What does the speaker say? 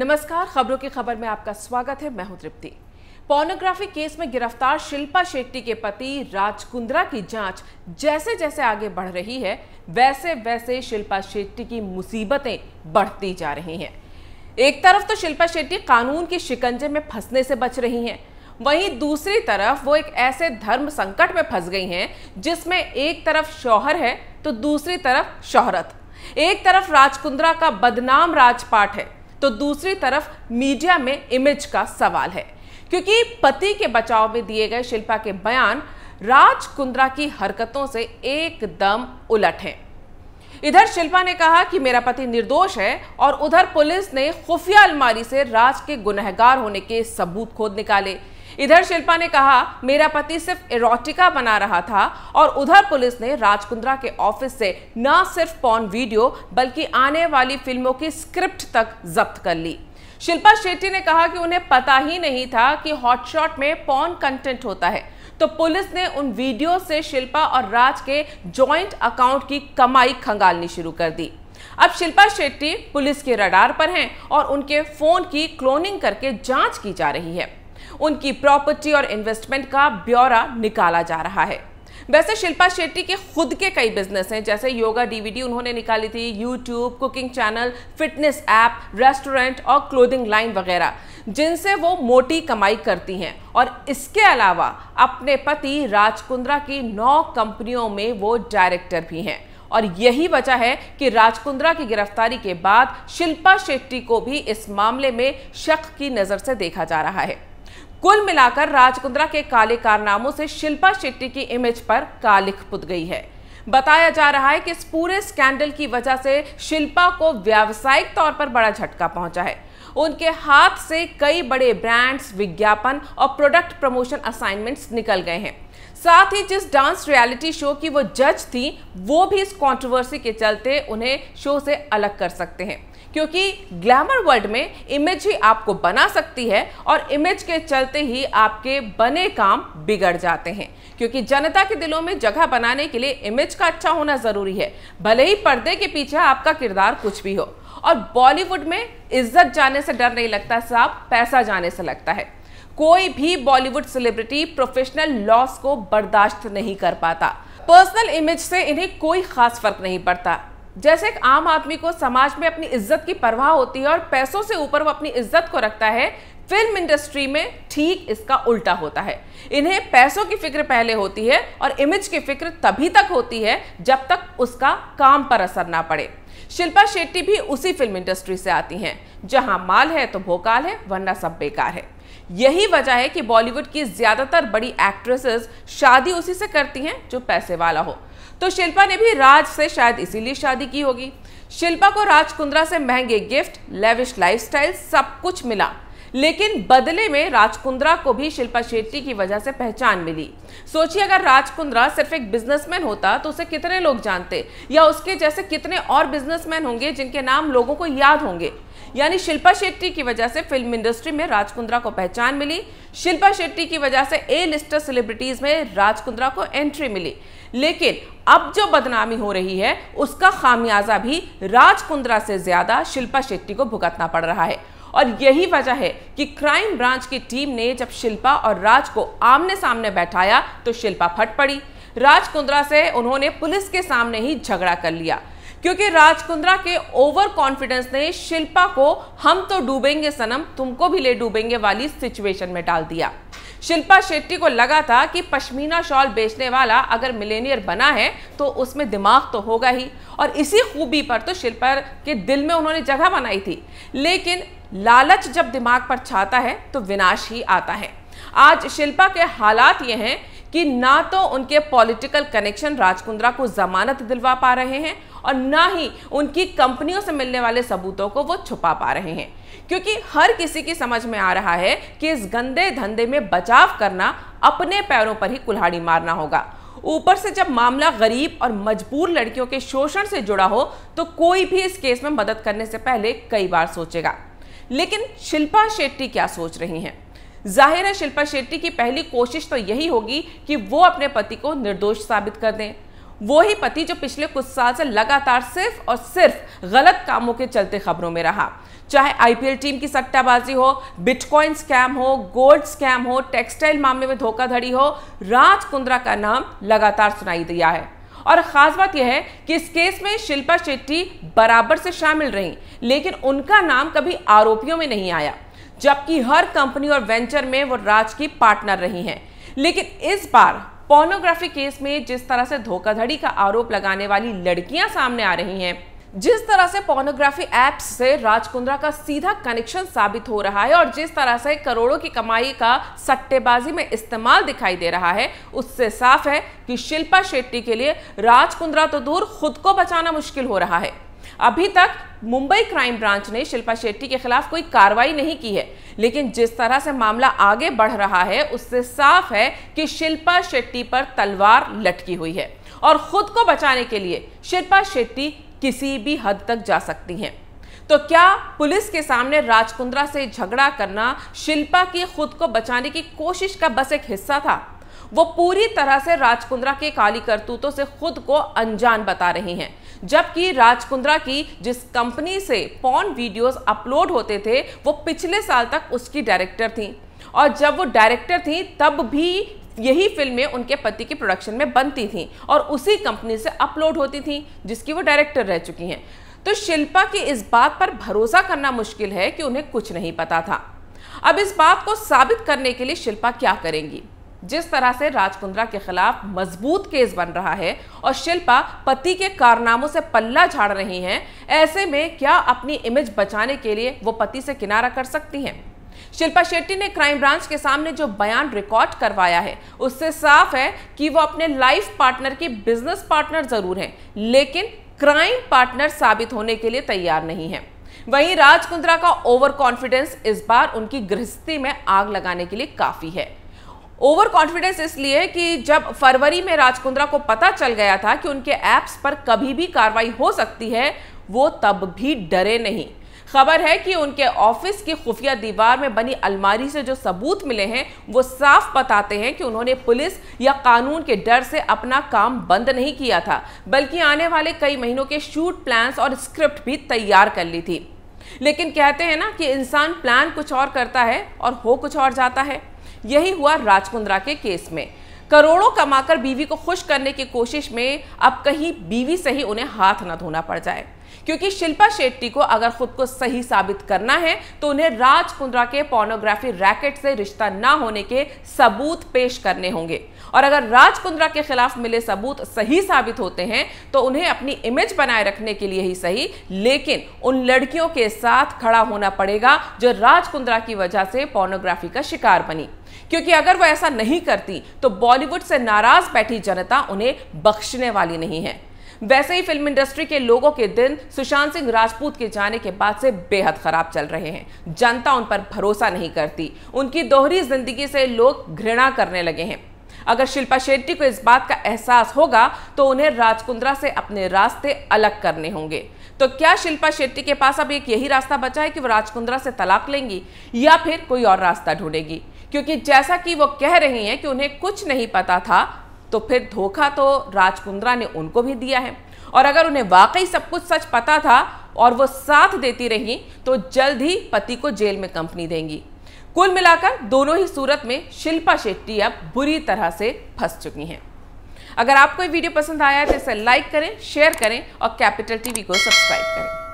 नमस्कार खबरों की खबर में आपका स्वागत है मैं हूं तृप्ति पोर्नोग्राफी केस में गिरफ्तार शिल्पा शेट्टी के पति राज कुंद्रा की जांच जैसे जैसे आगे बढ़ रही है वैसे वैसे शिल्पा शेट्टी की मुसीबतें बढ़ती जा रही हैं एक तरफ तो शिल्पा शेट्टी कानून के शिकंजे में फंसने से बच रही हैं वहीं दूसरी तरफ वो एक ऐसे धर्म संकट में फंस गई हैं जिसमें एक तरफ शौहर है तो दूसरी तरफ शोहरत एक तरफ राजकुंद्रा का बदनाम राजपाट है तो दूसरी तरफ मीडिया में इमेज का सवाल है क्योंकि पति के बचाव में दिए गए शिल्पा के बयान राज कुंद्रा की हरकतों से एकदम उलट हैं इधर शिल्पा ने कहा कि मेरा पति निर्दोष है और उधर पुलिस ने खुफिया अलमारी से राज के गुनहगार होने के सबूत खोद निकाले इधर शिल्पा ने कहा मेरा पति सिर्फ इरोटिका बना रहा था और उधर पुलिस ने राजकुंद्रा के ऑफिस से न सिर्फ पॉन वीडियो बल्कि आने वाली फिल्मों की स्क्रिप्ट तक जब्त कर ली शिल्पा शेट्टी ने कहा कि उन्हें पता ही नहीं था कि हॉटशॉट में पॉन कंटेंट होता है तो पुलिस ने उन वीडियो से शिल्पा और राज के जॉइंट अकाउंट की कमाई खंगालनी शुरू कर दी अब शिल्पा शेट्टी पुलिस के रडार पर हैं और उनके फोन की क्लोनिंग करके जांच की जा रही है उनकी प्रॉपर्टी और इन्वेस्टमेंट का ब्यौरा निकाला जा रहा है वैसे शिल्पा शेट्टी के खुद के कई बिजनेस हैं जैसे योगा डीवीडी उन्होंने निकाली थी YouTube cooking channel fitness app restaurant और क्लोथिंग लाइन वगैरह जिनसे वो मोटी कमाई करती हैं और इसके अलावा अपने पति राजकुंद्रा की नौ कंपनियों में वो डायरेक्टर भी हैं और यही वजह है कि राजकुंद्रा की गिरफ्तारी के बाद शिल्पा शेट्टी को भी इस मामले में शक की नज़र से देखा जा रहा है कुल मिलाकर राजकुंद्रा के काले कारनामों से शिल्पा शेट्टी की इमेज पर कालिख पुत गई है बताया जा रहा है कि इस पूरे स्कैंडल की वजह से शिल्पा को व्यावसायिक तौर पर बड़ा झटका पहुंचा है उनके हाथ से कई बड़े ब्रांड्स विज्ञापन और प्रोडक्ट प्रमोशन असाइनमेंट्स निकल गए हैं साथ ही जिस डांस रियलिटी शो की वो जज थी वो भी इस कंट्रोवर्सी के चलते उन्हें शो से अलग कर सकते हैं क्योंकि ग्लैमर वर्ल्ड में इमेज ही आपको बना सकती है और इमेज के चलते ही आपके बने काम बिगड़ जाते हैं क्योंकि जनता के दिलों में जगह बनाने के लिए इमेज का अच्छा होना ज़रूरी है भले ही पर्दे के पीछे आपका किरदार कुछ भी हो और बॉलीवुड में इज्जत जाने से डर नहीं लगता साहब पैसा जाने से लगता है कोई भी बॉलीवुड सेलिब्रिटी प्रोफेशनल लॉस को बर्दाश्त नहीं कर पाता पर्सनल इमेज से इन्हें कोई खास फर्क नहीं पड़ता जैसे एक आम आदमी को समाज में अपनी इज्जत की परवाह होती है और पैसों से ऊपर वो अपनी इज्जत को रखता है फिल्म इंडस्ट्री में ठीक इसका उल्टा होता है इन्हें पैसों की फिक्र पहले होती है और इमेज की फिक्र तभी तक होती है जब तक उसका काम पर असर ना पड़े शिल्पा शेट्टी भी उसी फिल्म इंडस्ट्री से आती हैं जहां माल है तो भोकाल है वरना सब बेकार है यही वजह है कि बॉलीवुड की ज्यादातर बड़ी एक्ट्रेसेस शादी उसी से करती हैं जो पैसे वाला हो तो शिल्पा ने भी राज से शायद इसीलिए शादी की होगी शिल्पा को राज कुंद्रा से महंगे गिफ्ट लेविश लाइफस्टाइल सब कुछ मिला लेकिन बदले में राज कुंद्रा को भी शिल्पा शेट्टी की वजह से पहचान मिली सोचिए अगर राज कुंद्रा सिर्फ एक बिजनेसमैन होता तो उसे कितने लोग जानते या उसके जैसे कितने और बिजनेसमैन होंगे जिनके नाम लोगों को याद होंगे यानी शिल्पा शेट्टी की वजह से फिल्म इंडस्ट्री में राजकुंद्रा को पहचान मिली शिल्पा शेट्टी की वजह से ए लिस्टर सेलिब्रिटीज में राजकुंद्रा को एंट्री मिली लेकिन अब जो बदनामी हो रही है उसका खामियाजा भी राजकुंद्रा से ज्यादा शिल्पा शेट्टी को भुगतना पड़ रहा है और यही वजह है कि क्राइम ब्रांच की टीम ने जब शिल्पा और राज को आमने सामने बैठाया तो शिल्पा फट पड़ी राजकुंद्रा से उन्होंने पुलिस के सामने ही झगड़ा कर लिया क्योंकि राजकुंद्रा के ओवर कॉन्फिडेंस ने शिल्पा को हम तो डूबेंगे सनम तुमको भी ले डूबेंगे वाली सिचुएशन में डाल दिया शिल्पा शेट्टी को लगा था कि पश्मीना शॉल बेचने वाला अगर मिलेनियर बना है तो उसमें दिमाग तो होगा ही और इसी खूबी पर तो शिल्पा के दिल में उन्होंने जगह बनाई थी लेकिन लालच जब दिमाग पर छाता है तो विनाश ही आता है आज शिल्पा के हालात ये हैं कि ना तो उनके पॉलिटिकल कनेक्शन राजकुंद्रा को जमानत दिलवा पा रहे हैं और ना ही उनकी कंपनियों से मिलने वाले सबूतों को वो छुपा पा रहे हैं क्योंकि हर किसी की समझ में आ रहा है कि इस गंदे धंधे में बचाव करना अपने पैरों पर ही कुल्हाड़ी मारना होगा ऊपर से जब मामला गरीब और मजबूर लड़कियों के शोषण से जुड़ा हो तो कोई भी इस केस में मदद करने से पहले कई बार सोचेगा लेकिन शिल्पा शेट्टी क्या सोच रही हैं जाहिर है शिल्पा शेट्टी की पहली कोशिश तो यही होगी कि वो अपने पति को निर्दोष साबित कर दें वो ही पति जो पिछले कुछ साल से लगातार सिर्फ और सिर्फ गलत कामों के चलते खबरों में रहा चाहे आईपीएल टीम की सट्टाबाजी हो बिटकॉइन स्कैम हो गोल्ड स्कैम हो टेक्सटाइल मामले में धोखाधड़ी हो राज कुंद्रा का नाम लगातार सुनाई दिया है और खास बात यह है कि इस केस में शिल्पा शेट्टी बराबर से शामिल रही लेकिन उनका नाम कभी आरोपियों में नहीं आया जबकि हर कंपनी और वेंचर में वो राज की पार्टनर रही हैं लेकिन इस बार पोर्नोग्राफी केस में जिस तरह से धोखाधड़ी का आरोप लगाने वाली लड़कियां सामने आ रही हैं जिस तरह से पोर्नोग्राफी एप्स से राजकुंद्रा का सीधा कनेक्शन साबित हो रहा है और जिस तरह से करोड़ों की कमाई का सट्टेबाजी में इस्तेमाल दिखाई दे रहा है उससे साफ है कि शिल्पा शेट्टी के लिए राजकुंद्रा तो दूर खुद को बचाना मुश्किल हो रहा है अभी तक मुंबई क्राइम ब्रांच ने शिल्पा शेट्टी के खिलाफ कोई कार्रवाई नहीं की है लेकिन जिस तरह से मामला आगे बढ़ रहा है उससे साफ है कि शिल्पा शेट्टी पर तलवार लटकी हुई है और खुद को बचाने के लिए शिल्पा शेट्टी किसी भी हद तक जा सकती हैं तो क्या पुलिस के सामने राजकुंद्रा से झगड़ा करना शिल्पा की खुद को बचाने की कोशिश का बस एक हिस्सा था वो पूरी तरह से राजकुंद्रा के काली करतूतों से खुद को अनजान बता रही हैं जबकि राजकुंद्रा की जिस कंपनी से पॉन वीडियोस अपलोड होते थे वो पिछले साल तक उसकी डायरेक्टर थी और जब वो डायरेक्टर थी तब भी यही फिल्में उनके पति की प्रोडक्शन में बनती थी और उसी कंपनी से अपलोड होती थी जिसकी वो डायरेक्टर रह चुकी हैं तो शिल्पा की इस बात पर भरोसा करना मुश्किल है कि उन्हें कुछ नहीं पता था अब इस बात को साबित करने के लिए शिल्पा क्या करेंगी जिस तरह से राजकुंद्रा के खिलाफ मजबूत केस बन रहा है और शिल्पा पति के कारनामों से पल्ला झाड़ रही हैं ऐसे में क्या अपनी इमेज बचाने के लिए वो पति से किनारा कर सकती हैं शिल्पा शेट्टी ने क्राइम ब्रांच के सामने जो बयान रिकॉर्ड करवाया है उससे साफ है कि वो अपने लाइफ पार्टनर की बिजनेस पार्टनर जरूर है लेकिन क्राइम पार्टनर साबित होने के लिए तैयार नहीं है वहीं राजकुंद्रा का ओवर कॉन्फिडेंस इस बार उनकी गृहस्थी में आग लगाने के लिए काफी है ओवर कॉन्फिडेंस इसलिए कि जब फरवरी में राजकुंद्रा को पता चल गया था कि उनके ऐप्स पर कभी भी कार्रवाई हो सकती है वो तब भी डरे नहीं खबर है कि उनके ऑफिस की खुफिया दीवार में बनी अलमारी से जो सबूत मिले हैं वो साफ बताते हैं कि उन्होंने पुलिस या कानून के डर से अपना काम बंद नहीं किया था बल्कि आने वाले कई महीनों के शूट प्लान्स और स्क्रिप्ट भी तैयार कर ली थी लेकिन कहते हैं ना कि इंसान प्लान कुछ और करता है और हो कुछ और जाता है यही हुआ राजकुंद्रा के केस में करोड़ों कमाकर बीवी को खुश करने की कोशिश में अब कहीं बीवी से ही उन्हें हाथ न धोना पड़ जाए क्योंकि शिल्पा शेट्टी को अगर खुद को सही साबित करना है तो उन्हें राज कुंद्रा के पोर्नोग्राफी रैकेट से रिश्ता ना होने के सबूत पेश करने होंगे और अगर राज कुंद्रा के खिलाफ मिले सबूत सही साबित होते हैं तो उन्हें अपनी इमेज बनाए रखने के लिए ही सही लेकिन उन लड़कियों के साथ खड़ा होना पड़ेगा जो राज कुंद्रा की वजह से पोर्नोग्राफी का शिकार बनी क्योंकि अगर वह ऐसा नहीं करती तो बॉलीवुड से नाराज बैठी जनता उन्हें बख्शने वाली नहीं है वैसे ही फिल्म इंडस्ट्री के लोगों के दिन सुशांत सिंह राजपूत के जाने के बाद से बेहद खराब चल रहे हैं जनता उन पर भरोसा नहीं करती उनकी दोहरी जिंदगी से लोग घृणा करने लगे हैं अगर शिल्पा शेट्टी को इस बात का एहसास होगा तो उन्हें राजकुंद्रा से अपने रास्ते अलग करने होंगे तो क्या शिल्पा शेट्टी के पास अब एक यही रास्ता बचा है कि वो राजकुंद्रा से तलाक लेंगी या फिर कोई और रास्ता ढूंढेगी क्योंकि जैसा कि वो कह रही हैं कि उन्हें कुछ नहीं पता था तो फिर धोखा तो राजकुंद्रा ने उनको भी दिया है और अगर उन्हें वाकई सब कुछ सच पता था और वो साथ देती रही तो जल्द ही पति को जेल में कंपनी देंगी कुल मिलाकर दोनों ही सूरत में शिल्पा शेट्टी अब बुरी तरह से फंस चुकी हैं अगर आपको ये वीडियो पसंद आया तो इसे लाइक करें शेयर करें और कैपिटल टीवी को सब्सक्राइब करें